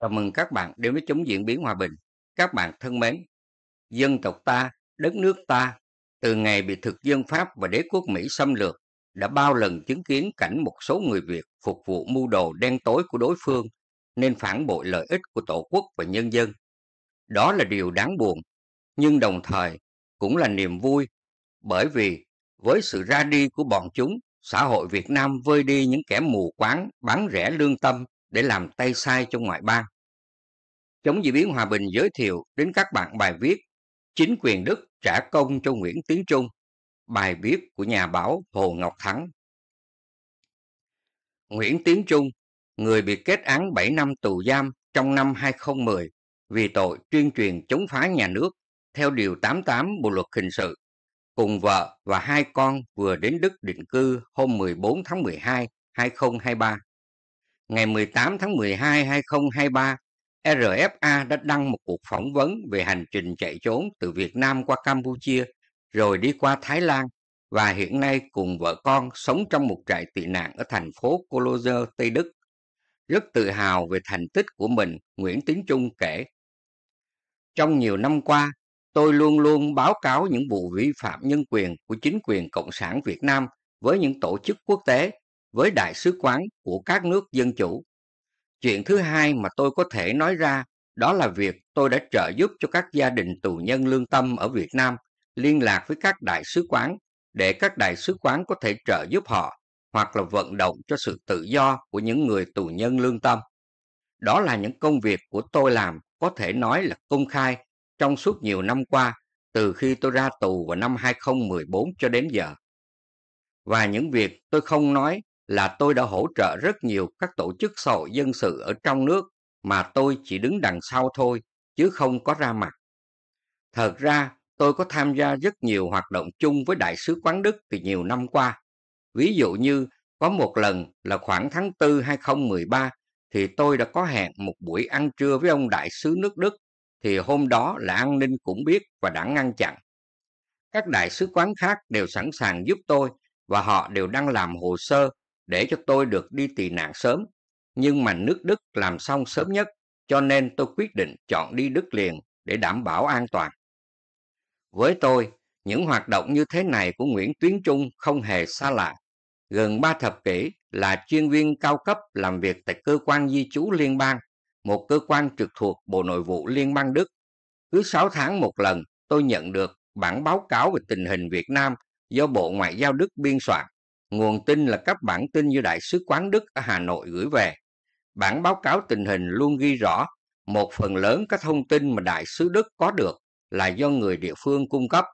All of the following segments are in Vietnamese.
Chào mừng các bạn đến với chống diễn biến hòa bình. Các bạn thân mến, dân tộc ta, đất nước ta, từ ngày bị thực dân Pháp và đế quốc Mỹ xâm lược, đã bao lần chứng kiến cảnh một số người Việt phục vụ mưu đồ đen tối của đối phương, nên phản bội lợi ích của tổ quốc và nhân dân. Đó là điều đáng buồn, nhưng đồng thời cũng là niềm vui, bởi vì với sự ra đi của bọn chúng, xã hội Việt Nam vơi đi những kẻ mù quáng, bán rẻ lương tâm, để làm tay sai cho ngoại bang. Chống diễn biến hòa bình giới thiệu đến các bạn bài viết Chính quyền Đức trả công cho Nguyễn Tiến Trung, bài viết của nhà báo Hồ Ngọc Thắng. Nguyễn Tiến Trung, người bị kết án 7 năm tù giam trong năm 2010 vì tội tuyên truyền chống phá nhà nước theo Điều 88 Bộ Luật Hình sự, cùng vợ và hai con vừa đến Đức định cư hôm 14 tháng 12, 2023 ngày 18 tháng 12, 2023, RFA đã đăng một cuộc phỏng vấn về hành trình chạy trốn từ Việt Nam qua Campuchia, rồi đi qua Thái Lan và hiện nay cùng vợ con sống trong một trại tị nạn ở thành phố Cologne, Tây Đức. Rất tự hào về thành tích của mình, Nguyễn Tiến Trung kể. Trong nhiều năm qua, tôi luôn luôn báo cáo những vụ vi phạm nhân quyền của chính quyền Cộng sản Việt Nam với những tổ chức quốc tế với đại sứ quán của các nước dân chủ. Chuyện thứ hai mà tôi có thể nói ra đó là việc tôi đã trợ giúp cho các gia đình tù nhân lương tâm ở Việt Nam liên lạc với các đại sứ quán để các đại sứ quán có thể trợ giúp họ hoặc là vận động cho sự tự do của những người tù nhân lương tâm. Đó là những công việc của tôi làm có thể nói là công khai trong suốt nhiều năm qua từ khi tôi ra tù vào năm 2014 cho đến giờ. Và những việc tôi không nói là tôi đã hỗ trợ rất nhiều các tổ chức xã dân sự ở trong nước mà tôi chỉ đứng đằng sau thôi, chứ không có ra mặt. Thật ra, tôi có tham gia rất nhiều hoạt động chung với Đại sứ quán Đức từ nhiều năm qua. Ví dụ như, có một lần là khoảng tháng 4 2013 thì tôi đã có hẹn một buổi ăn trưa với ông Đại sứ nước Đức thì hôm đó là an ninh cũng biết và đã ngăn chặn. Các đại sứ quán khác đều sẵn sàng giúp tôi và họ đều đang làm hồ sơ để cho tôi được đi tị nạn sớm, nhưng mà nước Đức làm xong sớm nhất, cho nên tôi quyết định chọn đi Đức liền để đảm bảo an toàn. Với tôi, những hoạt động như thế này của Nguyễn Tuyến Trung không hề xa lạ. Gần ba thập kỷ là chuyên viên cao cấp làm việc tại cơ quan di trú liên bang, một cơ quan trực thuộc Bộ Nội vụ Liên bang Đức. Cứ 6 tháng một lần, tôi nhận được bản báo cáo về tình hình Việt Nam do Bộ Ngoại giao Đức biên soạn. Nguồn tin là các bản tin do Đại sứ quán Đức ở Hà Nội gửi về. Bản báo cáo tình hình luôn ghi rõ một phần lớn các thông tin mà Đại sứ Đức có được là do người địa phương cung cấp.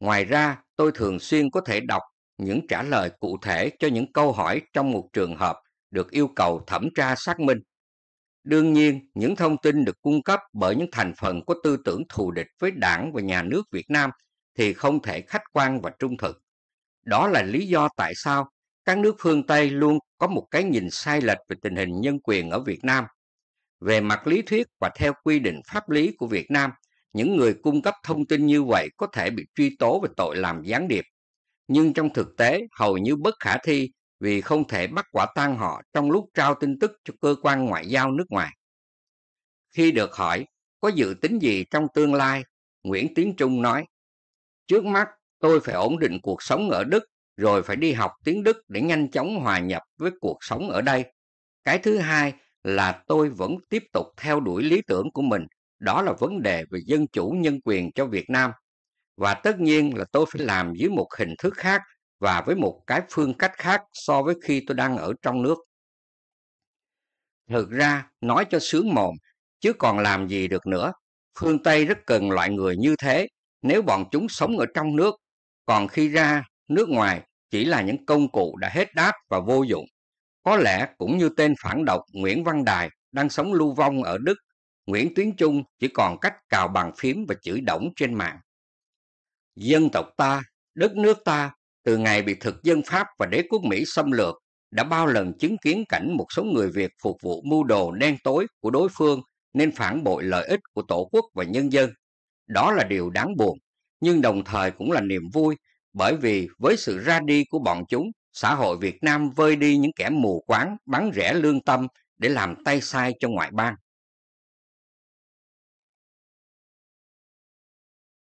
Ngoài ra, tôi thường xuyên có thể đọc những trả lời cụ thể cho những câu hỏi trong một trường hợp được yêu cầu thẩm tra xác minh. Đương nhiên, những thông tin được cung cấp bởi những thành phần có tư tưởng thù địch với đảng và nhà nước Việt Nam thì không thể khách quan và trung thực. Đó là lý do tại sao các nước phương Tây luôn có một cái nhìn sai lệch về tình hình nhân quyền ở Việt Nam. Về mặt lý thuyết và theo quy định pháp lý của Việt Nam, những người cung cấp thông tin như vậy có thể bị truy tố về tội làm gián điệp. Nhưng trong thực tế, hầu như bất khả thi vì không thể bắt quả tang họ trong lúc trao tin tức cho cơ quan ngoại giao nước ngoài. Khi được hỏi, có dự tính gì trong tương lai? Nguyễn Tiến Trung nói, trước mắt tôi phải ổn định cuộc sống ở Đức, rồi phải đi học tiếng Đức để nhanh chóng hòa nhập với cuộc sống ở đây. Cái thứ hai là tôi vẫn tiếp tục theo đuổi lý tưởng của mình, đó là vấn đề về dân chủ nhân quyền cho Việt Nam. Và tất nhiên là tôi phải làm dưới một hình thức khác và với một cái phương cách khác so với khi tôi đang ở trong nước. Thực ra, nói cho sướng mồm, chứ còn làm gì được nữa. Phương Tây rất cần loại người như thế. Nếu bọn chúng sống ở trong nước còn khi ra nước ngoài chỉ là những công cụ đã hết đáp và vô dụng. Có lẽ cũng như tên phản độc Nguyễn Văn Đài đang sống lưu vong ở Đức, Nguyễn Tuyến Trung chỉ còn cách cào bàn phím và chửi đổng trên mạng. Dân tộc ta, đất nước ta, từ ngày bị thực dân Pháp và đế quốc Mỹ xâm lược, đã bao lần chứng kiến cảnh một số người Việt phục vụ mưu đồ đen tối của đối phương nên phản bội lợi ích của tổ quốc và nhân dân. Đó là điều đáng buồn nhưng đồng thời cũng là niềm vui bởi vì với sự ra đi của bọn chúng, xã hội Việt Nam vơi đi những kẻ mù quáng bắn rẻ lương tâm để làm tay sai cho ngoại bang.